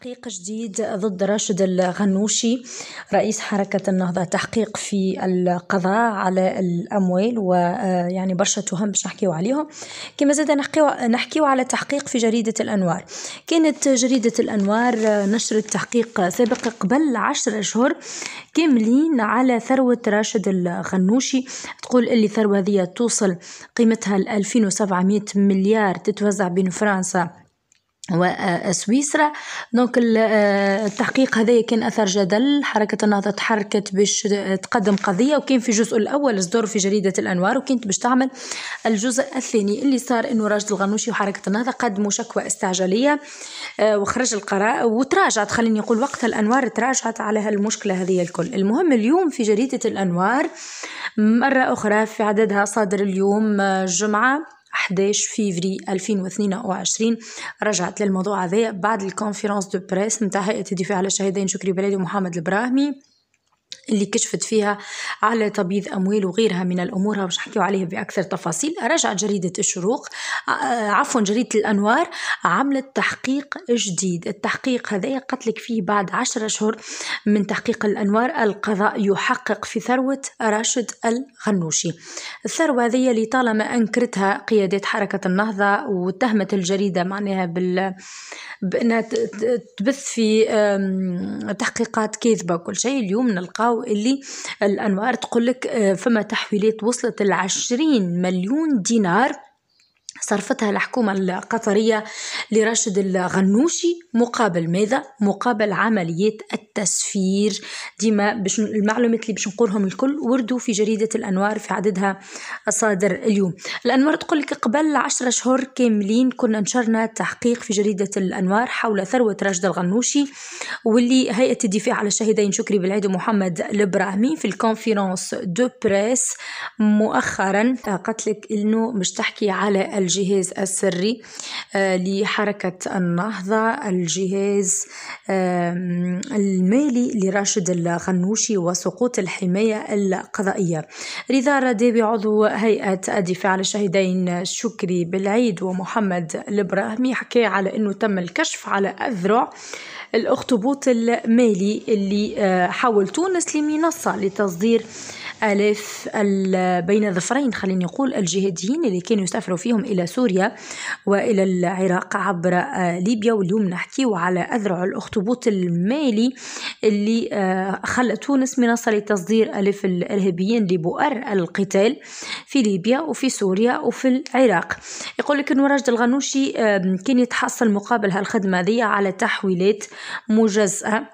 تحقيق جديد ضد راشد الغنوشي رئيس حركة النهضة تحقيق في القضاء على الأموال ويعني آه، برشا تهم باش نحكيو عليهم كما زاد نحكيو نحكيو على تحقيق في جريدة الأنوار كانت جريدة الأنوار آه، نشرت تحقيق سابق قبل عشر أشهر كاملين على ثروة راشد الغنوشي تقول اللي ثروة هذه توصل قيمتها 2700 مليار تتوزع بين فرنسا وسويسرا دونك آه، التحقيق هذايا كان اثر جدل حركه النهضه تحركت باش تقدم قضيه وكان في الجزء الاول صدر في جريده الانوار وكانت باش تعمل الجزء الثاني اللي صار انه راشد الغنوشي وحركه النهضه قدموا شكوى استعجاليه آه، وخرج القرار وتراجعت خليني نقول وقت الانوار تراجعت على هالمشكله هذه الكل المهم اليوم في جريده الانوار مره اخرى في عددها صادر اليوم آه، جمعه 11 فيفري 2022 رجعت للموضوع هذا بعد الكونفرنس دو بريس نتاع هيئه الدفاع على الشهيدين شكري بلادي ومحمد البراهمي اللي كشفت فيها على تبييض اموال وغيرها من الامور باش نحكيو عليها باكثر تفاصيل رجعت جريده الشروق آه، آه، عفوا جريده الانوار عملت تحقيق جديد التحقيق هذا قتلك فيه بعد عشرة اشهر من تحقيق الانوار القضاء يحقق في ثروه راشد الغنوشي الثروه هذه اللي طالما انكرتها قيادات حركه النهضه واتهمت الجريده معناها بال بانها تبث في تحقيقات كاذبه وكل شيء اليوم نلقاو واللي اللي الأنوار تقولك آه، فما تحويلات وصلت 20 مليون دينار صرفتها الحكومة القطرية لراشد الغنوشي مقابل ماذا؟ مقابل عملية التسفير ديما باش المعلومات اللي باش نقولهم الكل وردوا في جريدة الأنوار في عددها الصادر اليوم الأنوار تقول لك قبل عشرة شهور كاملين كنا نشرنا تحقيق في جريدة الأنوار حول ثروة راشد الغنوشي واللي هيئة الدفاع على الشهيدين شكري بالعيد ومحمد الإبراهيمي في الكونفيرونس دو بريس مؤخرا قالت لك انه مش تحكي على الج الجهاز السري آه، لحركة النهضة الجهاز المالي لراشد الغنوشي وسقوط الحماية القضائية رضا رديبي عضو هيئة الدفاع الشهيدين شكري بالعيد ومحمد البراهمي حكى على أنه تم الكشف على أذرع الأخطبوط المالي اللي آه، حول تونس لمنصة لتصدير آلاف بين ظفرين خليني نقول الجهاديين اللي كانوا يسافروا فيهم إلى سوريا وإلى العراق عبر آه، ليبيا واليوم نحكيو على أذرع الأخطبوط المالي اللي آه، خلى تونس منصة لتصدير ألف الإرهابيين لبؤر القتال في ليبيا وفي سوريا وفي العراق يقول لك أنه راجل الغنوشي آه، كان يتحصل مقابل هالخدمة هذه على تحويلات مجزأة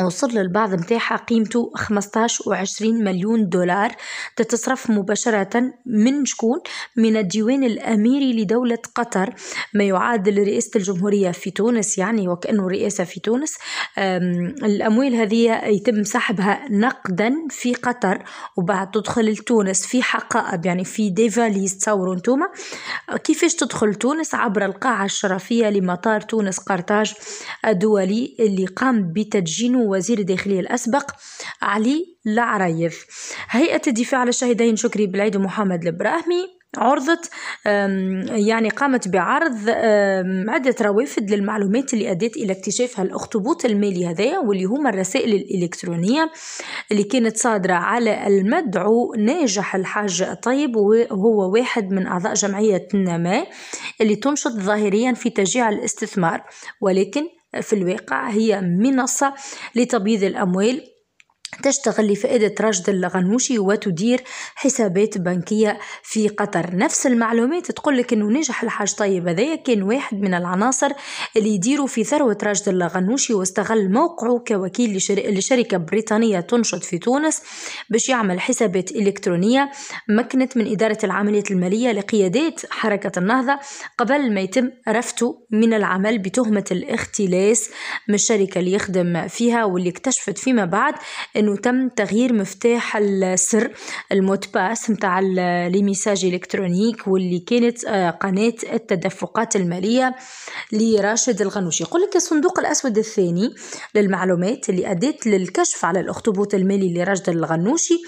وصل للبعض متاعها قيمته 15 و 20 مليون دولار تتصرف مباشرة من شكون من الديوان الأميري لدولة قطر ما يعادل رئاسة الجمهورية في تونس يعني وكأنه رئاسة في تونس الأموال هذه يتم سحبها نقدا في قطر وبعد تدخل لتونس في حقائب يعني في ديفاليز تصوروا انتوما كيفاش تدخل تونس عبر القاعة الشرفية لمطار تونس قرطاج الدولي اللي قام بتدجينه وزير الداخلية الأسبق علي العريف هيئة الدفاع على الشهيدين شكري بالعيد ومحمد البراهمي عرضت يعني قامت بعرض عدة روافد للمعلومات اللي أدت إلى اكتشافها الأخطبوط المالي هذايا واللي هما الرسائل الإلكترونية اللي كانت صادرة على المدعو ناجح الحاج الطيب وهو واحد من أعضاء جمعية النماء اللي تنشط ظاهريا في تشجيع الاستثمار ولكن في الواقع هي منصة لتبييض الأموال تشتغل لفائدة راشد الغنوشي وتدير حسابات بنكية في قطر نفس المعلومات تقول لك أنه نجح الحاج طيب هذايا كان واحد من العناصر اللي يديروا في ثروة راشد الغنوشي واستغل موقعه كوكيل لشركة بريطانية تنشط في تونس باش يعمل حسابات إلكترونية مكنت من إدارة العمليات المالية لقيادات حركة النهضة قبل ما يتم رفته من العمل بتهمة الاختلاس من الشركة اللي يخدم فيها واللي اكتشفت فيما بعد انه تم تغيير مفتاح السر الموت باس متاع لي ميساج الكترونيك واللي كانت آه، قناه التدفقات الماليه لراشد الغنوشي يقول لك الصندوق الاسود الثاني للمعلومات اللي ادت للكشف على الاخطبوط المالي لراشد الغنوشي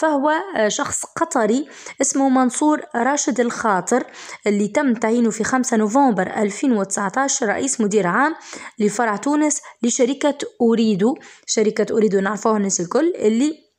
فهو شخص قطري اسمه منصور راشد الخاطر اللي تم تعيينه في 5 نوفمبر 2019 رئيس مدير عام لفرع تونس لشركة أريدو شركة أريدو نعرفوها الناس الكل اللي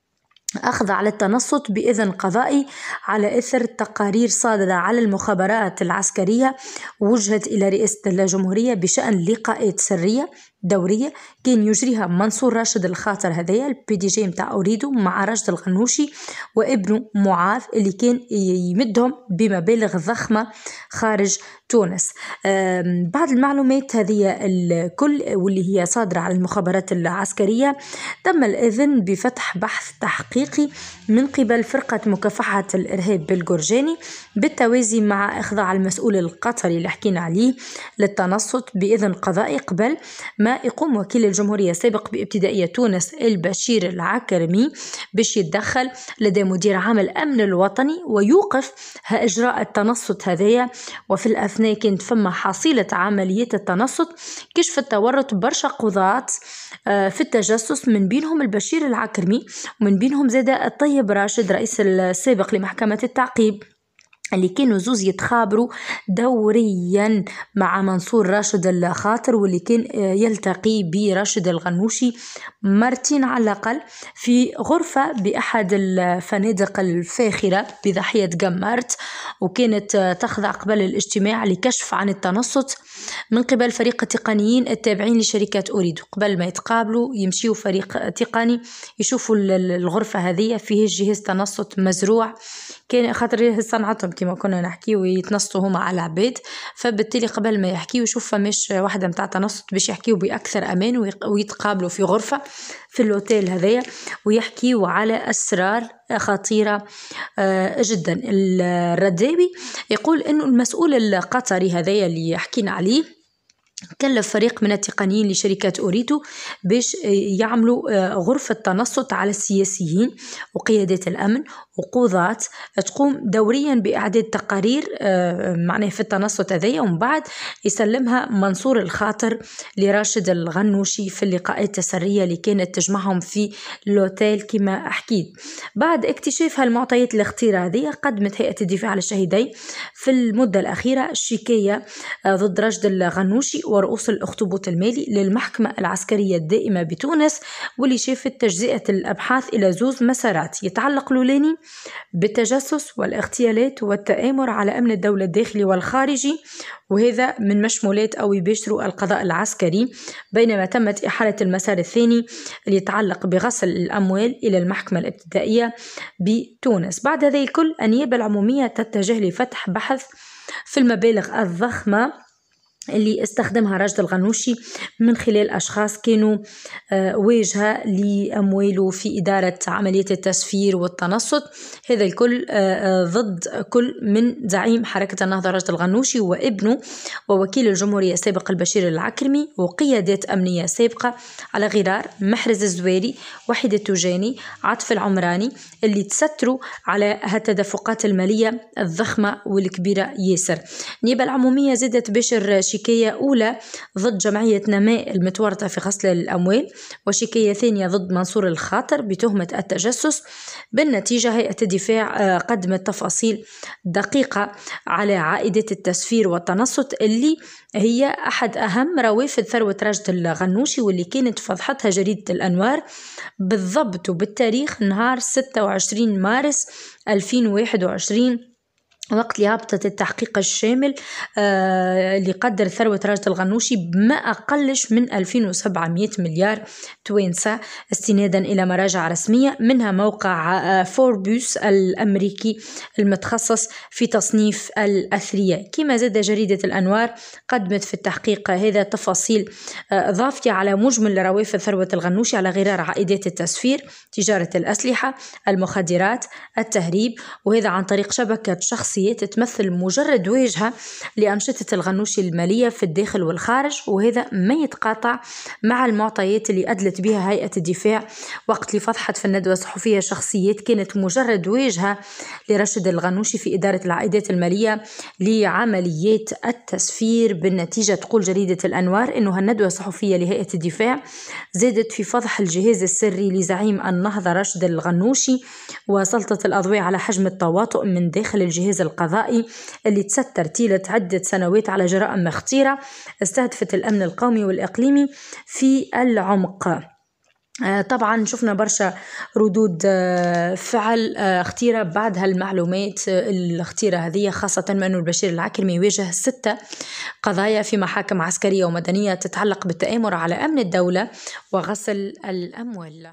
أخذ على التنصت بإذن قضائي على إثر تقارير صادرة على المخابرات العسكرية وجهت إلى رئاسة الجمهورية بشأن لقاءات سرية دوريه كان يجريها منصور راشد الخاطر هذايا البي دي جي نتاع اريدو مع راشد الغنوشي وابنه معاذ اللي كان يمدهم بمبالغ ضخمه خارج تونس بعض المعلومات هذه الكل واللي هي صادرة على المخابرات العسكرية تم الإذن بفتح بحث تحقيقي من قبل فرقة مكافحة الإرهاب بالجرجاني بالتوازي مع إخضاع المسؤول القطري اللي حكينا عليه للتنصت بإذن قضائي قبل ما يقوم وكيل الجمهورية السابق بابتدائية تونس البشير العكرمي باش يتدخل لدى مدير عام الأمن الوطني ويوقف إجراء التنصت هذايا وفي الأثناء كانت فما حصيلة عملية التنصت كشف التورط برشا قضاة آه، في التجسس من بينهم البشير العكرمي ومن بينهم زاد الطيب راشد رئيس السابق لمحكمة التعقيب اللي كانوا زوز يتخابروا دوريا مع منصور راشد الخاطر واللي كان آه، يلتقي براشد الغنوشي مرتين على الأقل في غرفة بأحد الفنادق الفاخرة بضحية جمارت وكانت آه، تخضع قبل الاجتماع لكشف عن التنصت من قبل فريق التقنيين التابعين لشركة أوريدو قبل ما يتقابلوا يمشيوا فريق تقني يشوفوا الغرفة هذه فيه جهاز تنصت مزروع كان خاطر صنعتهم كما كنا نحكي ويتنصتوا هما على العباد فبالتالي قبل ما يحكي وشوف فماش واحده متاع تنصت باش يحكيوا باكثر امان ويتقابلوا في غرفه في الاوتيل هذايا ويحكيوا على اسرار خطيرة آه، جدا الرداوي يقول أنه المسؤول القطري هذايا اللي حكينا عليه كلف فريق من التقنيين لشركة أوريتو باش آه، يعملوا آه، غرفة تنصت على السياسيين وقيادة الأمن وقضاة تقوم دوريا بإعداد تقارير آه، معناه في التنصت هذايا ومن بعد يسلمها منصور الخاطر لراشد الغنوشي في اللقاءات السرية اللي كانت تجمعهم في لوتيل كما حكيت بعد اكتشاف هالمعطيات الاختيرة هذه قدمت هيئة الدفاع على الشهيدين في المدة الأخيرة شكاية ضد راشد الغنوشي ورؤوس الأخطبوط المالي للمحكمة العسكرية الدائمة بتونس واللي شافت تجزئة الأبحاث إلى زوز مسارات يتعلق لولاني بالتجسس والاغتيالات والتآمر على أمن الدولة الداخلي والخارجي وهذا من مشمولات أو يباشروا القضاء العسكري بينما تمت إحالة المسار الثاني اللي يتعلق بغسل الأموال إلى المحكمة الابتدائية بتونس بعد هذا الكل النيابة العمومية تتجه لفتح بحث في المبالغ الضخمة اللي استخدمها رجل الغنوشي من خلال أشخاص كانوا آه، واجهة لأمواله في إدارة عملية التسفير والتنصت هذا الكل آه، آه، ضد كل من زعيم حركة النهضة رجل الغنوشي وابنه ووكيل الجمهورية السابق البشير العكرمي وقيادات أمنية سابقة على غرار محرز الزويري وحيد التوجاني عطف العمراني اللي تستروا على هالتدفقات المالية الضخمة والكبيرة ياسر نيابة العمومية زادت بشر شكاية أولى ضد جمعية نماء المتورطة في غسل الأموال وشكاية ثانية ضد منصور الخاطر بتهمة التجسس بالنتيجة هيئة الدفاع آه، قدمت تفاصيل دقيقة على عائدة التسفير والتنصت اللي هي أحد أهم روافد ثروة راشد الغنوشي واللي كانت فضحتها جريدة الأنوار بالضبط وبالتاريخ نهار 26 مارس 2021 وقت هبطت التحقيق الشامل آه، اللي قدر ثروة راجل الغنوشي بما أقلش من 2700 مليار توينسا استنادا إلى مراجع رسمية منها موقع آه، فوربوس الأمريكي المتخصص في تصنيف الأثرياء كما زاد جريدة الأنوار قدمت في التحقيق هذا تفاصيل آه، ضافية على مجمل روافد ثروة الغنوشي على غرار عائدات التسفير تجارة الأسلحة المخدرات التهريب وهذا عن طريق شبكة شخصية الشخصيات تمثل مجرد واجهة لأنشطة الغنوشي المالية في الداخل والخارج وهذا ما يتقاطع مع المعطيات اللي أدلت بها هيئة الدفاع وقت اللي فضحت في الندوة الصحفية شخصيات كانت مجرد واجهة لرشد الغنوشي في إدارة العائدات المالية لعمليات التسفير بالنتيجة تقول جريدة الأنوار أنه الندوة الصحفية لهيئة الدفاع زادت في فضح الجهاز السري لزعيم النهضة رشد الغنوشي وسلطة الأضواء على حجم التواطؤ من داخل الجهاز الغنوشي القضائي اللي تسد ترتيلة عدة سنوات على جرائم مختيرة استهدفت الأمن القومي والإقليمي في العمق آه، طبعا شفنا برشا ردود آه، فعل اختيرة آه، بعد هالمعلومات الاختيرة هذه خاصة أنه البشير العكرمي يواجه ستة قضايا في محاكم عسكرية ومدنية تتعلق بالتآمر على أمن الدولة وغسل الأموال